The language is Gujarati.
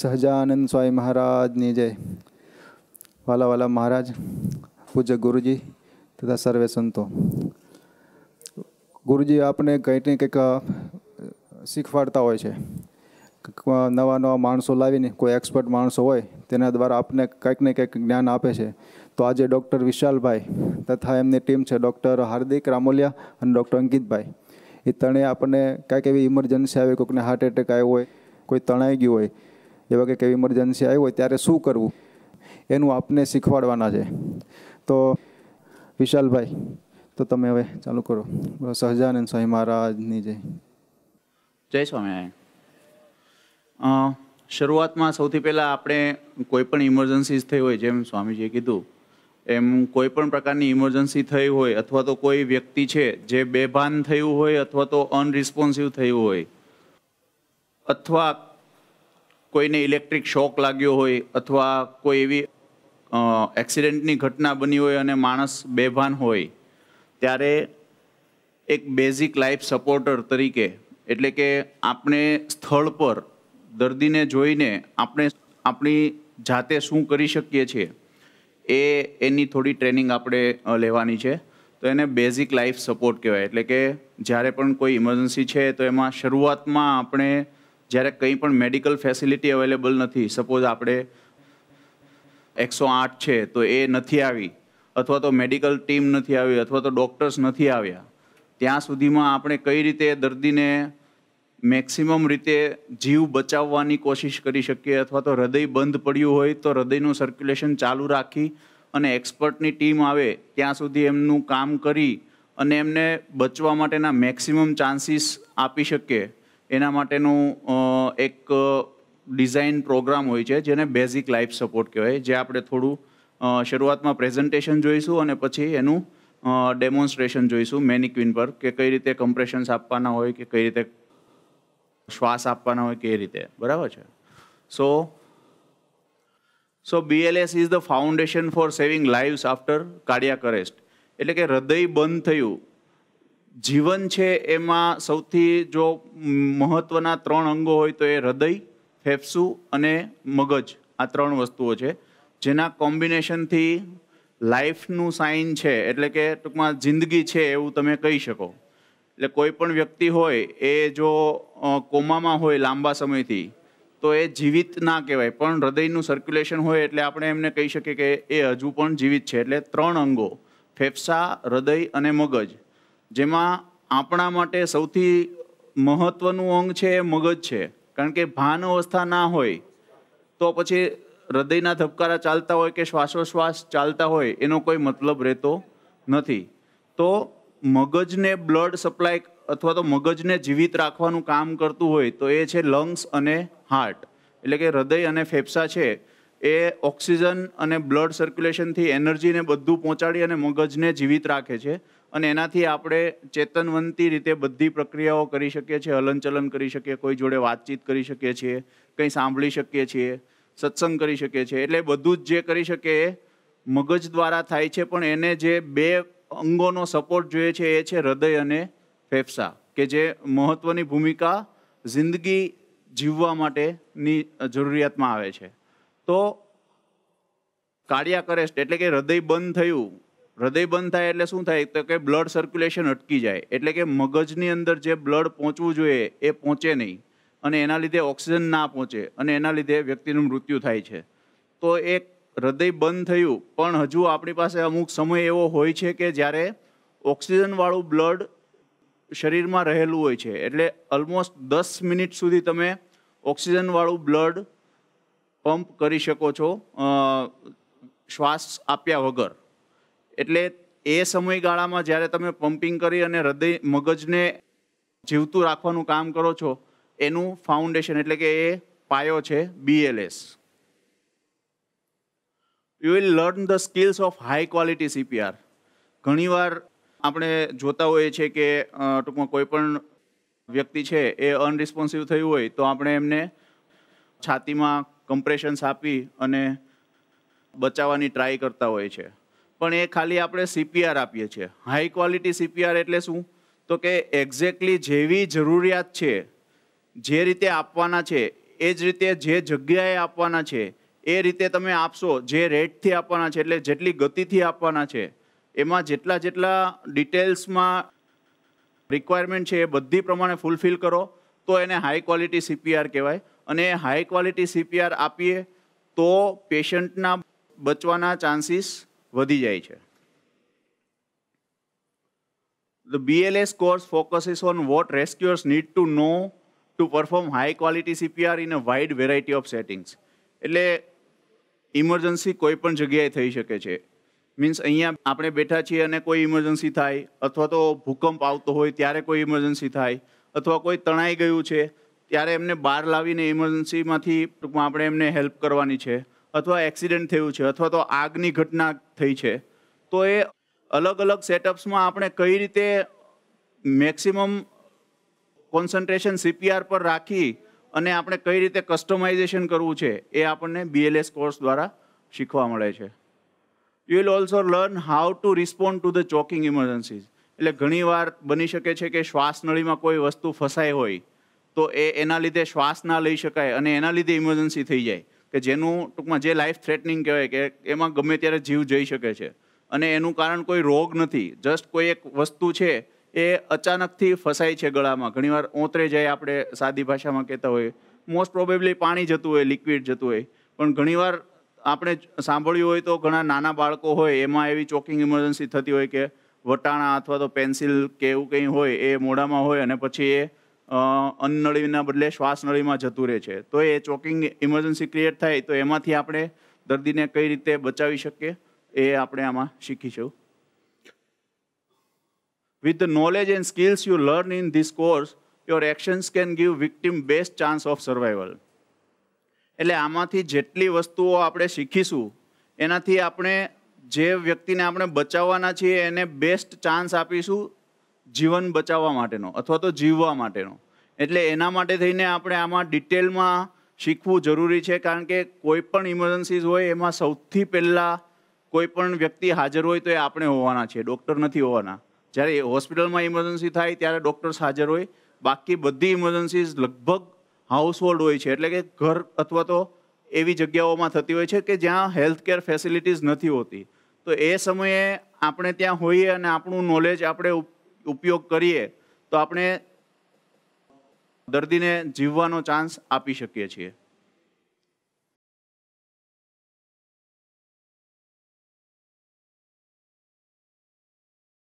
સહજાનંદ સ્વામી મહારાજની જય વાલા વાલા મહારાજ પૂજ્ય ગુરુજી તથા સર્વે સંતો ગુરુજી આપને કંઈક ને કંઈક શીખવાડતા હોય છે નવા નવા માણસો લાવીને કોઈ એક્સપર્ટ માણસો હોય તેના દ્વારા આપને કંઈક ને કંઈક જ્ઞાન આપે છે તો આજે ડૉક્ટર વિશાલભાઈ તથા એમની ટીમ છે ડૉક્ટર હાર્દિક રામોલિયા અને ડૉક્ટર અંકિતભાઈ એ ત્રણેય આપણને કાંઈક એવી ઇમરજન્સી આવે કોઈકને હાર્ટ એટેક આવ્યો હોય કોઈ તણાઈ ગયું હોય એવા કે કેવી ઇમરજન્સી આવી હોય ત્યારે શું કરવું એનું આપને શીખવાડવાના છે તો વિશાલભાઈ તો તમે હવે ચાલુ કરો સહજાનંદ સ્વામી મહારાજની જય જય સ્વામિનારાયણ શરૂઆતમાં સૌથી પહેલાં આપણે કોઈ પણ ઇમરજન્સીસ થઈ હોય જેમ સ્વામીજીએ કીધું એમ કોઈ પણ પ્રકારની ઇમરજન્સી થઈ હોય અથવા તો કોઈ વ્યક્તિ છે જે બેભાન થયું હોય અથવા તો અનરિસ્પોન્સિવ થયું હોય અથવા કોઈને ઇલેક્ટ્રિક શોક લાગ્યો હોય અથવા કોઈ એવી એક્સિડન્ટની ઘટના બની હોય અને માણસ બેભાન હોય ત્યારે એક બેઝિક લાઈફ સપોર્ટર તરીકે એટલે કે આપણે સ્થળ પર દર્દીને જોઈને આપણે આપણી જાતે શું કરી શકીએ છીએ એ એની થોડી ટ્રેનિંગ આપણે લેવાની છે તો એને બેઝિક લાઈફ સપોર્ટ કહેવાય એટલે કે જ્યારે પણ કોઈ ઇમરજન્સી છે તો એમાં શરૂઆતમાં આપણે જ્યારે કંઈ પણ મેડિકલ ફેસિલિટી અવેલેબલ નથી સપોઝ આપણે એકસો આઠ છે તો એ નથી આવી અથવા તો મેડિકલ ટીમ નથી આવી અથવા તો ડૉક્ટર્સ નથી આવ્યા ત્યાં સુધીમાં આપણે કઈ રીતે દર્દીને મેક્સિમમ રીતે જીવ બચાવવાની કોશિશ કરી શકીએ અથવા તો હૃદય બંધ પડ્યું હોય તો હૃદયનું સર્ક્યુલેશન ચાલુ રાખી અને એક્સપર્ટની ટીમ આવે ત્યાં સુધી એમનું કામ કરી અને એમને બચવા માટેના મેક્સિમમ ચાન્સીસ આપી શકીએ એના માટેનું એક ડિઝાઇન પ્રોગ્રામ હોય છે જેને બેઝિક લાઈફ સપોર્ટ કહેવાય જે આપણે થોડું શરૂઆતમાં પ્રેઝન્ટેશન જોઈશું અને પછી એનું ડેમોન્સ્ટ્રેશન જોઈશું મેનિક્વિન પર કે કઈ રીતે કમ્પ્રેશન્સ આપવાના હોય કે કઈ રીતે શ્વાસ આપવાના હોય કે રીતે બરાબર છે so so BLS is the foundation for saving lives after cardiac arrest એટલે કે હૃદય બંધ થયું જીવન છે એમાં સૌથી જો મહત્ત્વના ત્રણ અંગો હોય તો એ હૃદય ફેફસું અને મગજ આ ત્રણ વસ્તુઓ છે જેના કોમ્બિનેશનથી લાઈફનું સાઇન છે એટલે કે ટૂંકમાં જિંદગી છે એવું તમે કહી શકો એટલે કોઈ પણ વ્યક્તિ હોય એ જો કોમામાં હોય લાંબા સમયથી તો એ જીવિત ના કહેવાય પણ હૃદયનું સર્ક્યુલેશન હોય એટલે આપણે એમને કહી શકીએ કે એ હજુ પણ જીવિત છે એટલે ત્રણ અંગો ફેફસા હૃદય અને મગજ જેમાં આપણા માટે સૌથી મહત્ત્વનું અંગ છે એ મગજ છે કારણ કે ભાન અવસ્થા ના હોય તો પછી હૃદયના ધબકારા ચાલતા હોય કે શ્વાસોશ્વાસ ચાલતા હોય એનો કોઈ મતલબ રહેતો નથી તો મગજને બ્લડ સપ્લાય અથવા તો મગજને જીવિત રાખવાનું કામ કરતું હોય તો એ છે લંગ્સ અને હાર્ટ એટલે કે હૃદય અને ફેફસા છે એ ઓક્સિજન અને બ્લડ સર્ક્યુલેશનથી એનર્જીને બધું પહોંચાડી અને મગજને જીવિત રાખે છે અને એનાથી આપણે ચેતનવંતી રીતે બધી પ્રક્રિયાઓ કરી શકીએ છીએ હલનચલન કરી શકીએ કોઈ જોડે વાતચીત કરી શકીએ છીએ કંઈ સાંભળી શકીએ છીએ સત્સંગ કરી શકીએ છીએ એટલે બધું જ જે કરી શકે એ મગજ દ્વારા થાય છે પણ એને જે બે અંગોનો સપોર્ટ જોઈએ છે એ છે હૃદય અને ફેફસા કે જે મહત્ત્વની ભૂમિકા જિંદગી જીવવા માટેની જરૂરિયાતમાં આવે છે તો કાર્ડિયાક અરેસ્ટ એટલે કે હૃદય બંધ થયું હૃદય બંધ થાય એટલે શું થાય તો કે બ્લડ સર્ક્યુલેશન અટકી જાય એટલે કે મગજની અંદર જે બ્લડ પહોંચવું જોઈએ એ પહોંચે નહીં અને એના લીધે ઓક્સિજન ના પહોંચે અને એના લીધે વ્યક્તિનું મૃત્યુ થાય છે તો એક હૃદય બંધ થયું પણ હજુ આપણી પાસે અમુક સમય એવો હોય છે કે જ્યારે ઓક્સિજનવાળું બ્લડ શરીરમાં રહેલું હોય છે એટલે ઓલમોસ્ટ દસ મિનિટ સુધી તમે ઓક્સિજનવાળું બ્લડ પંપ કરી શકો છો શ્વાસ આપ્યા વગર એટલે એ સમયગાળામાં જ્યારે તમે પમ્પિંગ કરી અને હૃદય મગજને જીવતું રાખવાનું કામ કરો છો એનું ફાઉન્ડેશન એટલે કે એ પાયો છે BLS you will learn the skills of high quality CPR ઘણીવાર આપણે જોતા હોઈએ છીએ કે ટૂંકમાં કોઈ પણ વ્યક્તિ છે એ અનરિસ્પોન્સિવ થયું હોય તો આપણે એમને છાતીમાં કમ્પ્રેશન્સ આપી અને બચાવવાની ટ્રાય કરતા હોય છે પણ એ ખાલી આપણે સીપીઆર આપીએ છીએ હાઈ ક્વોલિટી સીપીઆર એટલે શું તો કે એક્ઝેક્ટલી જેવી જરૂરિયાત છે જે રીતે આપવાના છે એ જ રીતે જે જગ્યાએ આપવાના છે એ રીતે તમે આપશો જે રેટથી આપવાના છે એટલે જેટલી ગતિથી આપવાના છે એમાં જેટલા જેટલા ડિટેલ્સમાં રિક્વાયરમેન્ટ છે એ બધી પ્રમાણે ફૂલફિલ કરો તો એને હાઈ ક્વોલિટી સીપીઆર કહેવાય અને હાઈ ક્વોલિટી સીપીઆર આપીએ તો પેશન્ટના બચવાના ચાન્સીસ વધી જાય છે the BLS course focuses on what rescuers need to know to perform high quality CPR in a wide variety of settings. એટલે ઇમરજન્સી કોઈ પણ જગ્યાએ થઈ શકે છે મીન્સ અહીંયા આપણે બેઠા છીએ અને કોઈ ઇમરજન્સી થાય અથવા તો ભૂકંપ આવતો હોય ત્યારે કોઈ ઇમરજન્સી થાય અથવા કોઈ તણાઈ ગયું છે ત્યારે એમને બહાર લાવીને ઇમરજન્સીમાંથી ટૂંકમાં આપણે એમને હેલ્પ કરવાની છે અથવા એક્સિડન્ટ થયું છે અથવા તો આગની ઘટના થઈ છે તો એ અલગ અલગ સેટઅપ્સમાં આપણે કઈ રીતે મેક્સિમમ કોન્સન્ટ્રેશન સીપીઆર પર રાખી અને આપણે કઈ રીતે કસ્ટમાઇઝેશન કરવું છે એ આપણને બીએલએસ કોર્સ દ્વારા શીખવા મળે છે you will also learn how to respond to the choking emergencies એટલે ઘણીવાર બની શકે છે કે શ્વાસનળીમાં કોઈ વસ્તુ ફસાઈ હોય તો એ એના લીધે શ્વાસ ના લઈ શકાય અને એના લીધે ઇમરજન્સી થઈ જાય કે જેનું ટૂંકમાં જે લાઈફ થ્રેટનિંગ કહેવાય કે એમાં ગમે ત્યારે જીવ જઈ શકે છે અને એનું કારણ કોઈ રોગ નથી જસ્ટ કોઈ એક વસ્તુ છે એ અચાનકથી ફસાય છે ગળામાં ઘણીવાર ઓતરે જાય આપણે સાદી ભાષામાં કહેતા હોય મોસ્ટ પ્રોબેબલી પાણી જતું હોય લિક્વિડ જતું હોય પણ ઘણીવાર આપણે સાંભળ્યું હોય તો ઘણા નાના બાળકો હોય એમાં એવી ચોકિંગ ઇમરજન્સી થતી હોય કે વટાણા અથવા તો પેન્સિલ કે એવું કંઈ હોય એ મોઢામાં હોય અને પછી એ અન્નળીના બદલે શ્વાસનળીમાં જતું રહે છે તો એ ચોકિંગ ઇમરજન્સી ક્રિએટ થાય તો એમાંથી આપણે દર્દીને કઈ રીતે બચાવી શકીએ એ આપણે આમાં શીખીશું with knowledge and skills you learn in this course your actions can give victim best chance of survival એટલે આમાંથી જેટલી વસ્તુઓ આપણે શીખીશું એનાથી આપણે જે વ્યક્તિને આપણે બચાવવાના છીએ એને બેસ્ટ ચાન્સ આપીશું જીવન બચાવવા માટેનો અથવા તો જીવવા માટેનો એટલે એના માટે થઈને આપણે આમાં ડિટેલમાં શીખવું જરૂરી છે કારણ કે કોઈ પણ ઇમરજન્સીસ હોય એમાં સૌથી પહેલાં કોઈ પણ વ્યક્તિ હાજર હોય તો એ આપણે હોવાના છીએ ડૉક્ટર નથી હોવાના જ્યારે હોસ્પિટલમાં ઇમરજન્સી થાય ત્યારે ડૉક્ટર્સ હાજર હોય બાકી બધી ઇમરજન્સીઝ લગભગ હાઉસહોલ્ડ હોય છે એટલે કે ઘર અથવા તો એવી જગ્યાઓમાં થતી હોય છે કે જ્યાં હેલ્થ કેર ફેસિલિટીઝ નથી હોતી તો એ સમયે આપણે ત્યાં હોઈએ અને આપણું નોલેજ આપણે ઉપયોગ કરીએ તો આપણે દર્દીને જીવવાનો ચાન્સ આપી શકીએ છીએ